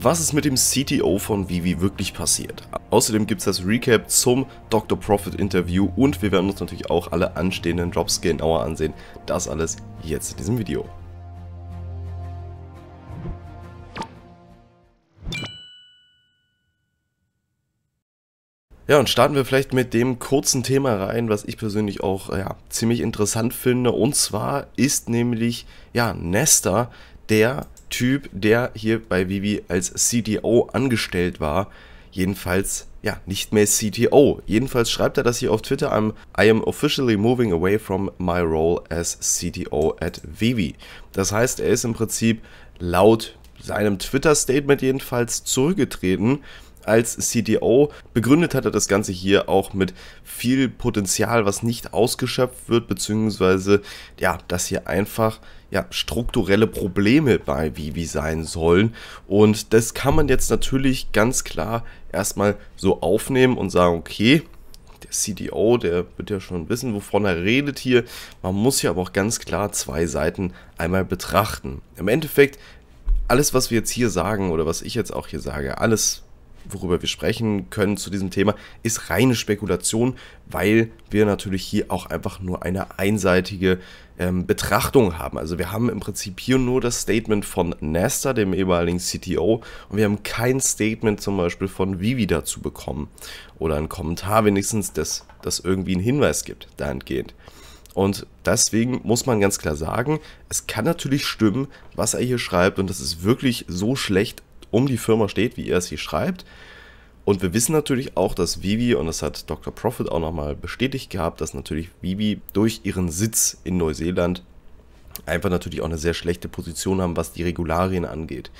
was ist mit dem CTO von Vivi wirklich passiert. Außerdem gibt es das Recap zum Dr. Profit Interview und wir werden uns natürlich auch alle anstehenden Jobs genauer ansehen. Das alles jetzt in diesem Video. Ja, und starten wir vielleicht mit dem kurzen Thema rein, was ich persönlich auch ja, ziemlich interessant finde. Und zwar ist nämlich ja Nesta der Typ, der hier bei Vivi als CTO angestellt war, jedenfalls ja, nicht mehr CTO. Jedenfalls schreibt er das hier auf Twitter. I'm, I am officially moving away from my role as CTO at Vivi. Das heißt, er ist im Prinzip laut seinem Twitter-Statement jedenfalls zurückgetreten als CDO. Begründet hat er das Ganze hier auch mit viel Potenzial, was nicht ausgeschöpft wird, beziehungsweise ja, dass hier einfach ja, strukturelle Probleme bei Vivi sein sollen. Und das kann man jetzt natürlich ganz klar erstmal so aufnehmen und sagen, okay, der CDO, der wird ja schon wissen, wovon er redet hier. Man muss ja aber auch ganz klar zwei Seiten einmal betrachten. Im Endeffekt, alles, was wir jetzt hier sagen oder was ich jetzt auch hier sage, alles worüber wir sprechen können zu diesem Thema, ist reine Spekulation, weil wir natürlich hier auch einfach nur eine einseitige ähm, Betrachtung haben. Also wir haben im Prinzip hier nur das Statement von Nesta, dem ehemaligen CTO, und wir haben kein Statement zum Beispiel von Vivi dazu bekommen oder einen Kommentar wenigstens, dass das irgendwie einen Hinweis gibt dahingehend. Und deswegen muss man ganz klar sagen, es kann natürlich stimmen, was er hier schreibt und das ist wirklich so schlecht um die Firma steht, wie er sie schreibt. Und wir wissen natürlich auch, dass Vivi, und das hat Dr. Profit auch nochmal bestätigt gehabt, dass natürlich Vivi durch ihren Sitz in Neuseeland einfach natürlich auch eine sehr schlechte Position haben, was die Regularien angeht.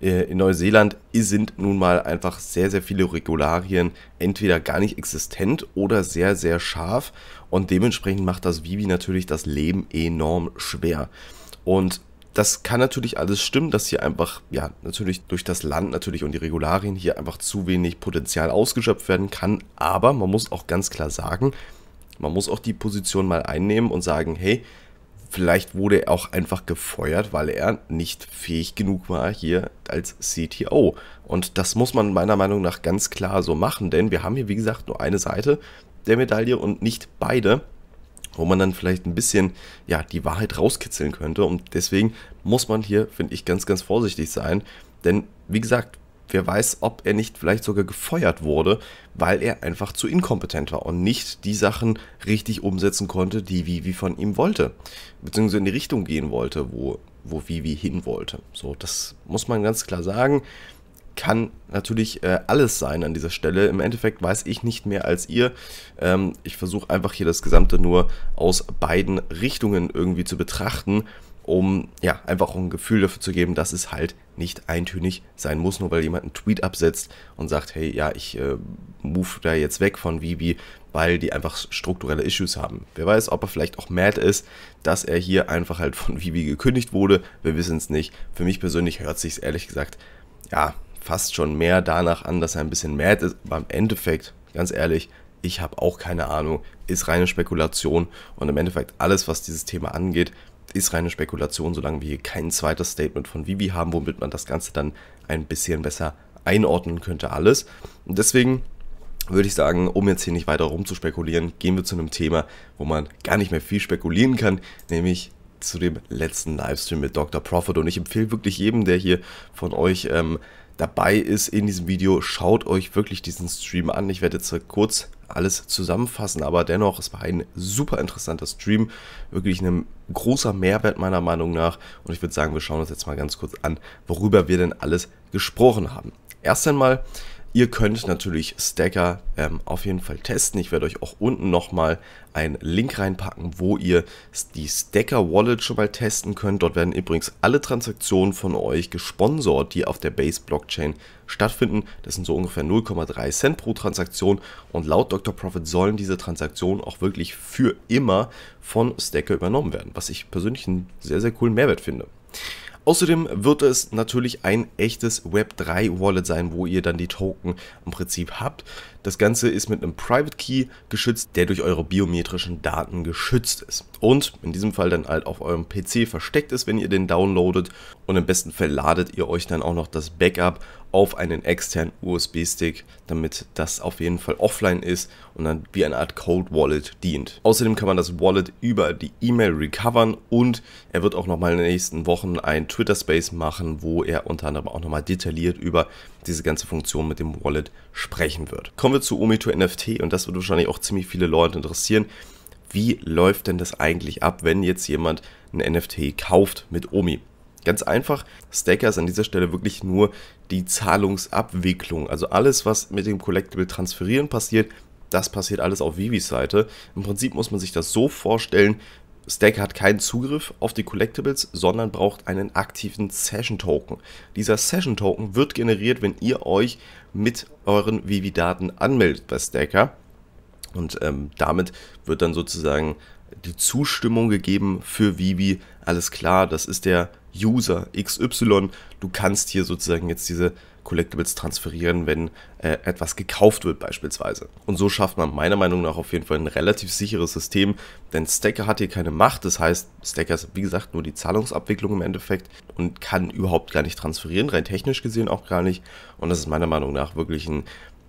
Äh, in Neuseeland sind nun mal einfach sehr, sehr viele Regularien entweder gar nicht existent oder sehr, sehr scharf. Und dementsprechend macht das Vivi natürlich das Leben enorm schwer. Und das kann natürlich alles stimmen, dass hier einfach, ja, natürlich durch das Land natürlich und die Regularien hier einfach zu wenig Potenzial ausgeschöpft werden kann. Aber man muss auch ganz klar sagen, man muss auch die Position mal einnehmen und sagen, hey, vielleicht wurde er auch einfach gefeuert, weil er nicht fähig genug war hier als CTO. Und das muss man meiner Meinung nach ganz klar so machen, denn wir haben hier, wie gesagt, nur eine Seite der Medaille und nicht beide wo man dann vielleicht ein bisschen ja, die Wahrheit rauskitzeln könnte. Und deswegen muss man hier, finde ich, ganz, ganz vorsichtig sein. Denn wie gesagt, wer weiß, ob er nicht vielleicht sogar gefeuert wurde, weil er einfach zu inkompetent war und nicht die Sachen richtig umsetzen konnte, die Vivi von ihm wollte. Beziehungsweise in die Richtung gehen wollte, wo, wo Vivi hin wollte. So, das muss man ganz klar sagen kann natürlich äh, alles sein an dieser Stelle. Im Endeffekt weiß ich nicht mehr als ihr. Ähm, ich versuche einfach hier das Gesamte nur aus beiden Richtungen irgendwie zu betrachten, um ja einfach auch ein Gefühl dafür zu geben, dass es halt nicht eintönig sein muss, nur weil jemand einen Tweet absetzt und sagt, hey, ja, ich äh, move da jetzt weg von Vivi, weil die einfach strukturelle Issues haben. Wer weiß, ob er vielleicht auch mad ist, dass er hier einfach halt von Vivi gekündigt wurde. Wir wissen es nicht. Für mich persönlich hört sich ehrlich gesagt ja, fast schon mehr danach an, dass er ein bisschen mad ist. Aber im Endeffekt, ganz ehrlich, ich habe auch keine Ahnung. Ist reine Spekulation. Und im Endeffekt alles, was dieses Thema angeht, ist reine Spekulation, solange wir hier kein zweites Statement von Vivi haben, womit man das Ganze dann ein bisschen besser einordnen könnte alles. Und deswegen würde ich sagen, um jetzt hier nicht weiter rumzuspekulieren, gehen wir zu einem Thema, wo man gar nicht mehr viel spekulieren kann, nämlich zu dem letzten Livestream mit Dr. Prophet. Und ich empfehle wirklich jedem, der hier von euch ähm, dabei ist in diesem Video. Schaut euch wirklich diesen Stream an. Ich werde jetzt kurz alles zusammenfassen, aber dennoch, es war ein super interessanter Stream. Wirklich ein großer Mehrwert meiner Meinung nach. Und ich würde sagen, wir schauen uns jetzt mal ganz kurz an, worüber wir denn alles gesprochen haben. Erst einmal Ihr könnt natürlich Stacker ähm, auf jeden Fall testen. Ich werde euch auch unten nochmal einen Link reinpacken, wo ihr die Stacker Wallet schon mal testen könnt. Dort werden übrigens alle Transaktionen von euch gesponsert, die auf der Base Blockchain stattfinden. Das sind so ungefähr 0,3 Cent pro Transaktion und laut Dr. Profit sollen diese Transaktionen auch wirklich für immer von Stacker übernommen werden, was ich persönlich einen sehr, sehr coolen Mehrwert finde. Außerdem wird es natürlich ein echtes Web3 Wallet sein, wo ihr dann die Token im Prinzip habt. Das Ganze ist mit einem Private Key geschützt, der durch eure biometrischen Daten geschützt ist. Und in diesem Fall dann halt auf eurem PC versteckt ist, wenn ihr den downloadet. Und im besten Fall ladet ihr euch dann auch noch das Backup auf einen externen USB-Stick, damit das auf jeden Fall offline ist und dann wie eine Art Cold Wallet dient. Außerdem kann man das Wallet über die E-Mail recovern und er wird auch nochmal in den nächsten Wochen einen Twitter Space machen, wo er unter anderem auch nochmal detailliert über diese ganze Funktion mit dem Wallet sprechen wird. Kommen wir zu Omito NFT und das wird wahrscheinlich auch ziemlich viele Leute interessieren wie läuft denn das eigentlich ab, wenn jetzt jemand ein NFT kauft mit Omi? Ganz einfach, Stacker ist an dieser Stelle wirklich nur die Zahlungsabwicklung. Also alles, was mit dem Collectible transferieren passiert, das passiert alles auf Vivis Seite. Im Prinzip muss man sich das so vorstellen, Stacker hat keinen Zugriff auf die Collectibles, sondern braucht einen aktiven Session-Token. Dieser Session-Token wird generiert, wenn ihr euch mit euren Vivi-Daten anmeldet bei Stacker. Und ähm, damit wird dann sozusagen die Zustimmung gegeben für Vivi. Alles klar, das ist der User XY, du kannst hier sozusagen jetzt diese Collectibles transferieren, wenn äh, etwas gekauft wird beispielsweise. Und so schafft man meiner Meinung nach auf jeden Fall ein relativ sicheres System, denn Stacker hat hier keine Macht, das heißt, Stacker ist wie gesagt nur die Zahlungsabwicklung im Endeffekt und kann überhaupt gar nicht transferieren, rein technisch gesehen auch gar nicht. Und das ist meiner Meinung nach wirklich ein,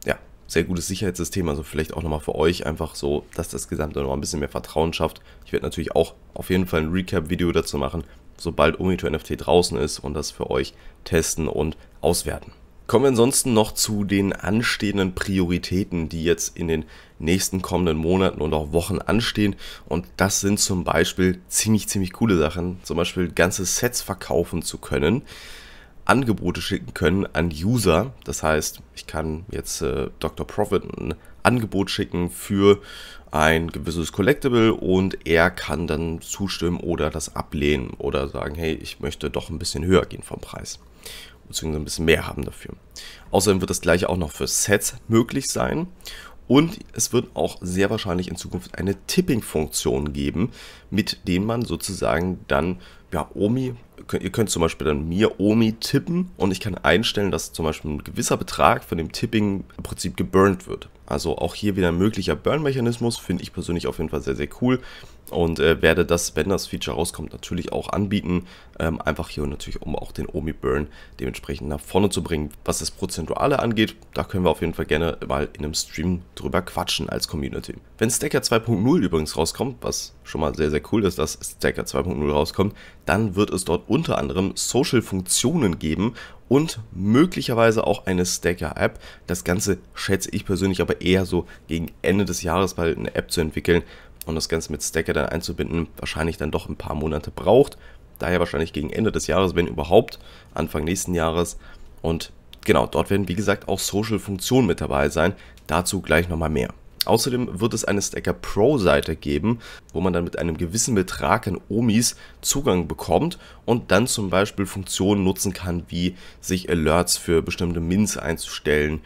ja, sehr gutes Sicherheitssystem, also vielleicht auch nochmal für euch einfach so, dass das Gesamte nochmal ein bisschen mehr Vertrauen schafft. Ich werde natürlich auch auf jeden Fall ein Recap-Video dazu machen, sobald Omnito NFT draußen ist und das für euch testen und auswerten. Kommen wir ansonsten noch zu den anstehenden Prioritäten, die jetzt in den nächsten kommenden Monaten und auch Wochen anstehen. Und das sind zum Beispiel ziemlich, ziemlich coole Sachen. Zum Beispiel ganze Sets verkaufen zu können. Angebote schicken können an User. Das heißt, ich kann jetzt äh, Dr. Profit ein Angebot schicken für ein gewisses Collectible und er kann dann zustimmen oder das ablehnen oder sagen, hey, ich möchte doch ein bisschen höher gehen vom Preis beziehungsweise ein bisschen mehr haben dafür. Außerdem wird das gleiche auch noch für Sets möglich sein. Und es wird auch sehr wahrscheinlich in Zukunft eine Tipping-Funktion geben, mit dem man sozusagen dann ja, Omi ihr könnt zum Beispiel dann mir Omi tippen und ich kann einstellen, dass zum Beispiel ein gewisser Betrag von dem Tipping im Prinzip geburnt wird. Also auch hier wieder ein möglicher Burn-Mechanismus, finde ich persönlich auf jeden Fall sehr, sehr cool und äh, werde das, wenn das Feature rauskommt, natürlich auch anbieten. Ähm, einfach hier natürlich, um auch den Omi-Burn dementsprechend nach vorne zu bringen. Was das Prozentuale angeht, da können wir auf jeden Fall gerne mal in einem Stream drüber quatschen als Community. Wenn Stacker 2.0 übrigens rauskommt, was schon mal sehr, sehr cool ist, dass Stacker 2.0 rauskommt, dann wird es dort unter anderem Social-Funktionen geben und möglicherweise auch eine Stacker-App. Das Ganze schätze ich persönlich aber eher so gegen Ende des Jahres weil eine App zu entwickeln und das Ganze mit Stacker dann einzubinden, wahrscheinlich dann doch ein paar Monate braucht. Daher wahrscheinlich gegen Ende des Jahres, wenn überhaupt, Anfang nächsten Jahres. Und genau, dort werden wie gesagt auch Social-Funktionen mit dabei sein. Dazu gleich nochmal mehr. Außerdem wird es eine Stacker Pro Seite geben, wo man dann mit einem gewissen Betrag an Omis Zugang bekommt und dann zum Beispiel Funktionen nutzen kann, wie sich Alerts für bestimmte Mins einzustellen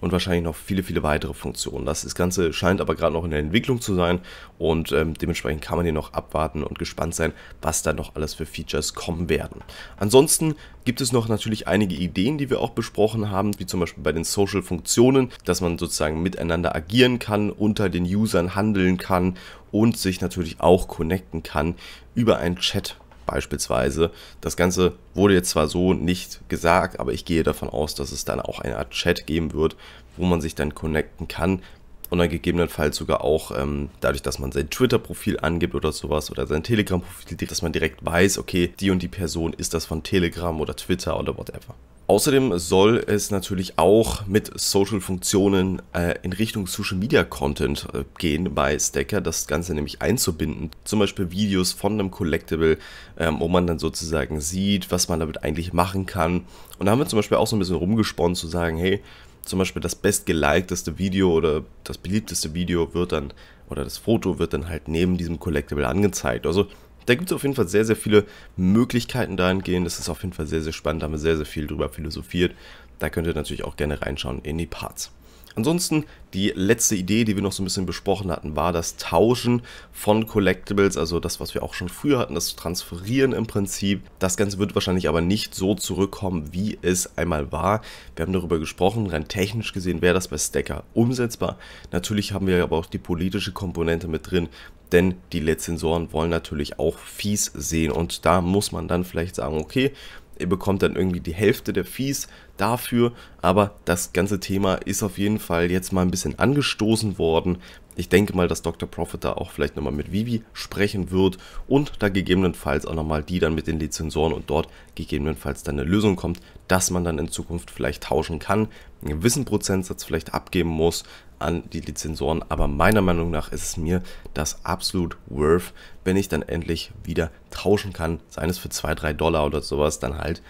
und wahrscheinlich noch viele, viele weitere Funktionen. Das Ganze scheint aber gerade noch in der Entwicklung zu sein und ähm, dementsprechend kann man hier noch abwarten und gespannt sein, was da noch alles für Features kommen werden. Ansonsten gibt es noch natürlich einige Ideen, die wir auch besprochen haben, wie zum Beispiel bei den Social-Funktionen, dass man sozusagen miteinander agieren kann, unter den Usern handeln kann und sich natürlich auch connecten kann über einen Chat beispielsweise. Das Ganze wurde jetzt zwar so nicht gesagt, aber ich gehe davon aus, dass es dann auch eine Art Chat geben wird, wo man sich dann connecten kann und dann gegebenenfalls sogar auch ähm, dadurch, dass man sein Twitter-Profil angibt oder sowas oder sein Telegram-Profil, dass man direkt weiß, okay, die und die Person ist das von Telegram oder Twitter oder whatever. Außerdem soll es natürlich auch mit Social-Funktionen äh, in Richtung Social-Media-Content äh, gehen bei Stacker, das Ganze nämlich einzubinden. Zum Beispiel Videos von einem Collectible, ähm, wo man dann sozusagen sieht, was man damit eigentlich machen kann. Und da haben wir zum Beispiel auch so ein bisschen rumgesponnen zu sagen, hey, zum Beispiel das bestgelikedeste Video oder das beliebteste Video wird dann oder das Foto wird dann halt neben diesem Collectible angezeigt. Also da gibt es auf jeden Fall sehr, sehr viele Möglichkeiten dahingehend. Das ist auf jeden Fall sehr, sehr spannend. Da haben wir sehr, sehr viel drüber philosophiert. Da könnt ihr natürlich auch gerne reinschauen in die Parts. Ansonsten die letzte Idee, die wir noch so ein bisschen besprochen hatten, war das Tauschen von Collectibles, also das, was wir auch schon früher hatten, das Transferieren im Prinzip. Das Ganze wird wahrscheinlich aber nicht so zurückkommen, wie es einmal war. Wir haben darüber gesprochen, rein technisch gesehen wäre das bei Stacker umsetzbar. Natürlich haben wir aber auch die politische Komponente mit drin, denn die Lizensoren wollen natürlich auch Fees sehen und da muss man dann vielleicht sagen, okay, ihr bekommt dann irgendwie die Hälfte der Fees, dafür, aber das ganze Thema ist auf jeden Fall jetzt mal ein bisschen angestoßen worden. Ich denke mal, dass Dr. Prophet da auch vielleicht nochmal mit Vivi sprechen wird und da gegebenenfalls auch nochmal die dann mit den Lizenzoren und dort gegebenenfalls dann eine Lösung kommt, dass man dann in Zukunft vielleicht tauschen kann, einen gewissen Prozentsatz vielleicht abgeben muss an die Lizenzoren. aber meiner Meinung nach ist es mir das absolut worth, wenn ich dann endlich wieder tauschen kann, seien es für 2, 3 Dollar oder sowas, dann halt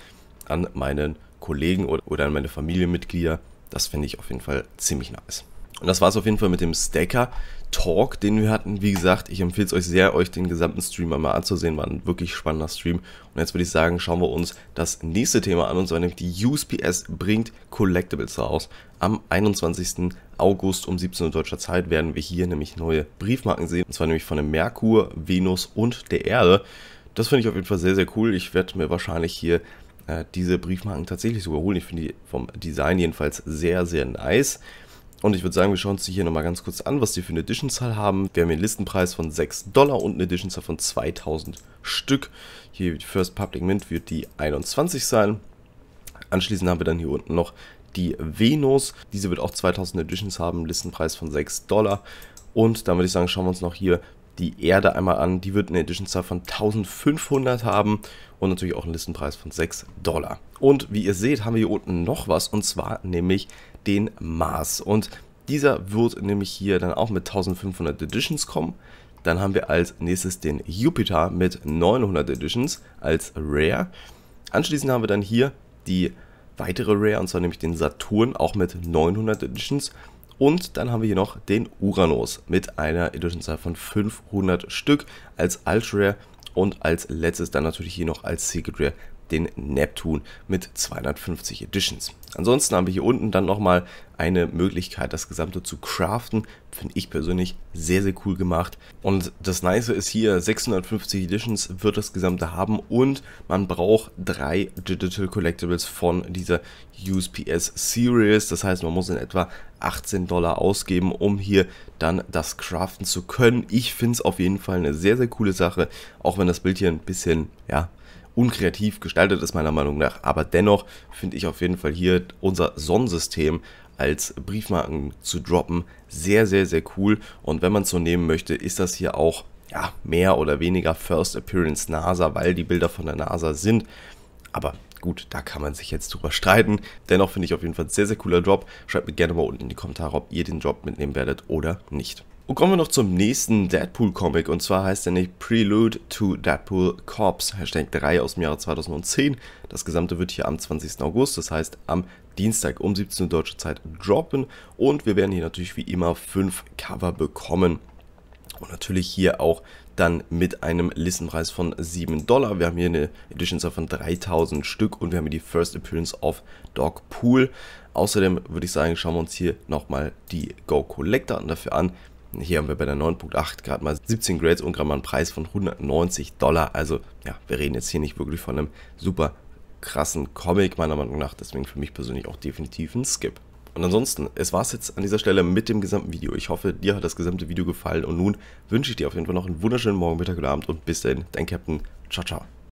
an meinen Kollegen oder an meine Familienmitglieder. Das finde ich auf jeden Fall ziemlich nice. Und das war es auf jeden Fall mit dem Stacker-Talk, den wir hatten. Wie gesagt, ich empfehle es euch sehr, euch den gesamten Stream einmal anzusehen. War ein wirklich spannender Stream. Und jetzt würde ich sagen, schauen wir uns das nächste Thema an. Und zwar nämlich die USPS bringt Collectibles raus. Am 21. August um 17 Uhr deutscher Zeit werden wir hier nämlich neue Briefmarken sehen. Und zwar nämlich von dem Merkur, Venus und der Erde. Das finde ich auf jeden Fall sehr, sehr cool. Ich werde mir wahrscheinlich hier äh, diese Briefmarken tatsächlich zu überholen. Ich finde die vom Design jedenfalls sehr, sehr nice. Und ich würde sagen, wir schauen uns die hier nochmal ganz kurz an, was die für eine Edition-Zahl haben. Wir haben hier einen Listenpreis von 6 Dollar und eine Edition-Zahl von 2000 Stück. Hier die First Public Mint wird die 21 sein. Anschließend haben wir dann hier unten noch die Venus. Diese wird auch 2000 Editions haben, Listenpreis von 6 Dollar. Und dann würde ich sagen, schauen wir uns noch hier die Erde einmal an. Die wird eine Edition Star von 1500 haben und natürlich auch einen Listenpreis von 6 Dollar. Und wie ihr seht, haben wir hier unten noch was und zwar nämlich den Mars. Und dieser wird nämlich hier dann auch mit 1500 Editions kommen. Dann haben wir als nächstes den Jupiter mit 900 Editions als Rare. Anschließend haben wir dann hier die weitere Rare und zwar nämlich den Saturn auch mit 900 Editions. Und dann haben wir hier noch den Uranus mit einer Editionzahl von 500 Stück als Ultra Rare und als letztes dann natürlich hier noch als Secret Rare den Neptun mit 250 Editions. Ansonsten haben wir hier unten dann nochmal eine Möglichkeit, das Gesamte zu craften. Finde ich persönlich sehr, sehr cool gemacht. Und das Nice ist hier, 650 Editions wird das Gesamte haben und man braucht drei Digital Collectibles von dieser USPS Series. Das heißt, man muss in etwa 18 Dollar ausgeben, um hier dann das craften zu können. Ich finde es auf jeden Fall eine sehr, sehr coole Sache, auch wenn das Bild hier ein bisschen, ja, unkreativ gestaltet ist, meiner Meinung nach. Aber dennoch finde ich auf jeden Fall hier unser Sonnensystem als Briefmarken zu droppen sehr, sehr, sehr cool. Und wenn man es so nehmen möchte, ist das hier auch ja, mehr oder weniger First Appearance NASA, weil die Bilder von der NASA sind. Aber gut, da kann man sich jetzt drüber streiten. Dennoch finde ich auf jeden Fall sehr, sehr cooler Drop. Schreibt mir gerne mal unten in die Kommentare, ob ihr den Drop mitnehmen werdet oder nicht. Und kommen wir noch zum nächsten Deadpool-Comic. Und zwar heißt er nicht Prelude to Deadpool Corps, Hashtag 3 aus dem Jahre 2010. Das Gesamte wird hier am 20. August, das heißt am Dienstag um 17 Uhr deutsche Zeit droppen. Und wir werden hier natürlich wie immer 5 Cover bekommen. Und natürlich hier auch dann mit einem Listenpreis von 7 Dollar. Wir haben hier eine Edition von 3000 Stück und wir haben hier die First Appearance of Dog Pool. Außerdem würde ich sagen, schauen wir uns hier nochmal die Go Collector dafür an. Hier haben wir bei der 9.8 gerade mal 17 Grades und gerade mal einen Preis von 190 Dollar. Also ja, wir reden jetzt hier nicht wirklich von einem super krassen Comic meiner Meinung nach. Deswegen für mich persönlich auch definitiv ein Skip. Und ansonsten, es war es jetzt an dieser Stelle mit dem gesamten Video. Ich hoffe, dir hat das gesamte Video gefallen und nun wünsche ich dir auf jeden Fall noch einen wunderschönen Morgen, Mittag oder Abend und bis dahin, dein Captain. Ciao, ciao.